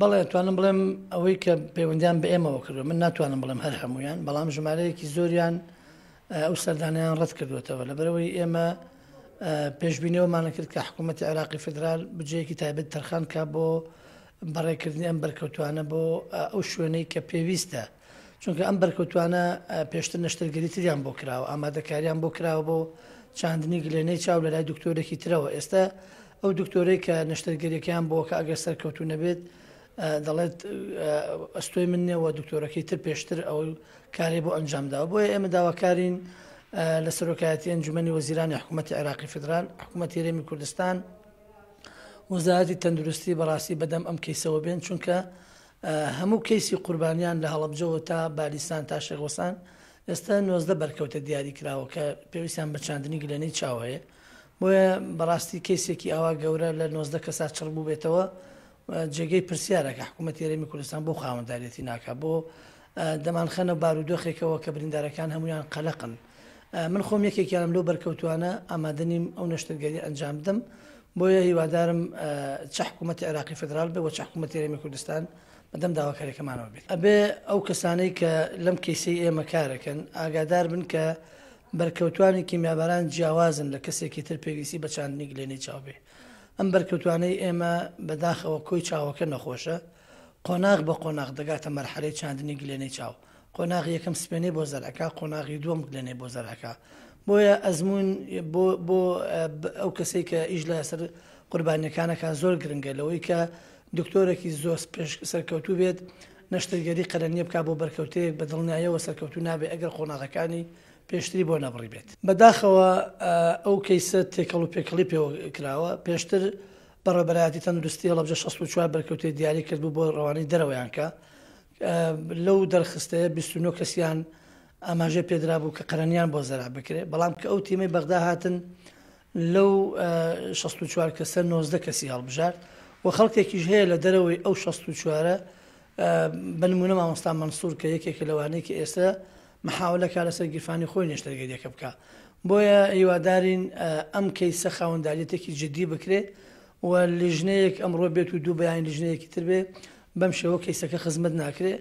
بەڵێ توانم بڵێم ئەوەی کە پەیوەندیان بە ئێمەوە کردو من ناتوانم بڵێم هەر هەمویان بەڵام ژمارەیەکی زۆریان ئەو سەردانیان ڕەت کردوێتەوە لە بەرەوەی ئێمە پێشببینەوەمانە کرد کە حکوومەتی عراقی فدرال بجەیەکی تایبێت تەرخان کا بۆ بەڕێکردنی ئەم بەرکەوتوانە بۆ ئەو شوێنەی کە پێویستە چونکە ئەم بەرکەوتوانە پێشتر نەشتەرگەری تریان بۆ کراوە ئامادەکاریان بۆ کراوە بۆ چاندنی گلێنەی چاو لە لای دکتۆرێکی ترەوە ئێستا ئەو دکتۆرەی کە نشتەرگەریەکەیان بۆ کە ئەگەر سەرکەوتو نەبێت دەڵێت ئەستۆی منێەوە دکتۆرەکەی تر پێشتر ئەو کارێ بۆ ئەنجامدا بۆیە ئێمە داواکارین لە سەرۆکایەتی ئەنجومی وەزیرانی حکوومەتتی عراقی فدرال حکوومەتتی رێمی کوردستان وەزارەتی تەندروستی بەڕاستی بەدەم ئەم کەیسەوە بێن چونکە هەموو کەیسی قوربانیان لە هەڵبجەوە تا بالیستان تا شێغوەسان ئێستا نۆزدە بەرکەوتە دیاری کراوە کە پێویستیان بە چاندنی گلەنەی چاوەیە بۆیە بەڕاستی کەسێکی ئاوا گەورە لە 90 کەسا چڕ بوو بێتەوە جێگەی پرسیارەکە حکوومەتی ێرەمی کوردستان بۆ خاوەنددارێتی ناکە بۆ دەمانخەنە بارودۆخێکەوە کە بریندارەکان هەمویان قەلقن من خۆم یەکێکیانم لەو بەرکەوتوانە ئامادەنیم ئەو نەشتگەری ئەنجام بدەم بۆیە هیوادارم چە حکوومەتی عراقی فدرال بێ و چە حکوومەتی ێرەمی کوردستان بەدەم داواکارێکەکەمانەوە بێت ئەبێ ئەو کەسانەی کە لەم کیسەی ئێمە کارەکەن ئاگادار بن کە بەرکەوتوانی کیمیابەران جیاوازن لە کەسێکی تر پێویستی بە چاندنی گلێنی چاوبێ ئەم بەرکەوتوانەی ئێمە بەداخەوە کۆی چاوەکە نەخۆشە قۆناغ بە قۆناغ دەگاتە مەرحەی چاندنی گلێنەی چاو قۆناغ یەکەم سپێنێ بۆ زەرەکە قۆناغی دووەم گلێنێ بۆ زەرەکە بۆیە ئەزمون بۆ ئەو کەسێک کە ئیش لە سەر قوربانیەکانەکە زۆر گرنگە لەوەی کە دکتۆرەکی زۆر سەرکەوتو بێت نەشتگەری قەرەنیە بک بۆ بەرکەوتەیەک بە دڵنیایەوە سەرکەوتو نابێ ئەگەر قۆناغەکانی پێشتری بۆ نەبڕی بێت بەداخەوە ئەو کەیسە تێکەڵ و پێکەڵی پێ کراوە پێشتر بەڕێبەرایەتی تەندروستی لە 16 بەرکەوتێ دیاری کرد بوو بۆ ڕەوانی دەرەوەیانکە لەو دەرخستەیە 29 کەسیان ئاماژێ پێدرا بوو کە قەرەنیان بۆ زەرا بکرێت بەڵام کە ئەو تیمەی بەغدا هاتن لەو 16 کەسە 90 کەسی هەڵبژار و خەڵکێکیش هەیە لە دەرەوەی ئەو 16 چوارە بنمونە مامۆستا منسوور کە یەکێکە لەوانەیە کە ئێستا محاولەکە لەسەر گیرفانی خۆی نێشتەرگەریەکە بکە بۆیە هیوادارین ئەم کەیسە خاوەنداریەتێکی جدی بکرێت و لژنەیەک ئەمڕۆ بێت و دوو بەیان لژنەیەکی تر بێ بەم شێوە کەیسەکە خزمەت ناکرێت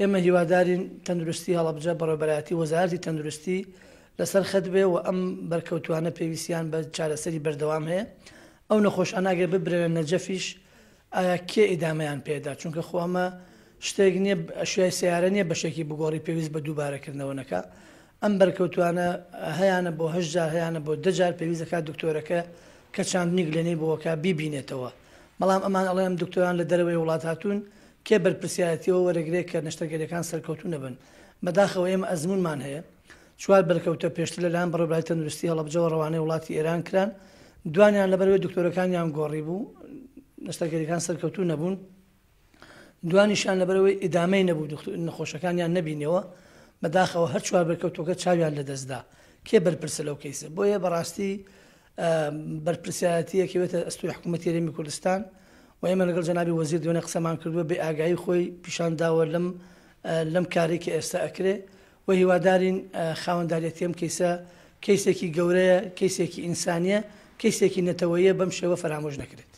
ئێمە هیوادارین تەندروستی هەڵبجە بەڕۆبەتی وەزارتی تەندروستی لەسەر خەت بێ و ئەم بەرکەوتوانە پێویستیان بە چارەسەری بەردەوام هەیە ئەو نەخۆش ئەناگە ببرێنە نەجەفیش ئایا کێ ئیدامەیان پێدا چونکە خوامە شتێک نییە ئەشای سیارە نییە بەشێکی بگۆڕی پێویست بە دووبارەکردنەوەنەکە ئەم بەرکەوتوانە هەیانە بۆ هەشجار هەیانە بۆ دەجار پێویستەکە دکتۆرەکە کە چاند نیک لەنەی بۆەکە ببینێتەوە بەڵام ئەمان ئەڵێم دکتۆران لە دەرەوەی وڵات هاتوون کێ بەرپسیەتەوە وەرەگرێت کە نشتەگەریەکان سەرکەوتون نەبن بەداخەوە ئێمە ئەزمونمان هەیە چوار بەرکەوتە پێشتر لەلایەن بەڕێبلای تەندروستی هەڵبجەوە ڕوانەی وڵاتی ئێران کران دوانیان لەبەرەوەی دکتۆرەکانیان گۆڕی بوو نشتەگەریەکان سەرکەوتون نەبوون دوانیشان لەبەرەوەی ئیدامەی نەبوو نەخۆشەکانیان نبینەوە بەداخەوە هەر چوار بەرکەوتۆکە چاویان لەدەستدا کێ بەرپرسە لەو کەیسە بۆیە بەڕاستی بەرپرسایەتیەکەوێتە ئەستوی حکوومەتی ێمی کوردستان و ئێمە لەگەڵ جەنابی وەزیر دوێنە قسەمان کردووە بێ ئاگایی خۆی پیشان داوە لەم لەم کارێکی ئێستا ئەکرێ و هیوادارین خاوەنددارێتیم کەیسە کەیسێکی گەورەیە کەیسێکی ئینسانیە کەیسێکی نەتەوەیە بەم شێوە فرامۆژ نەکرێت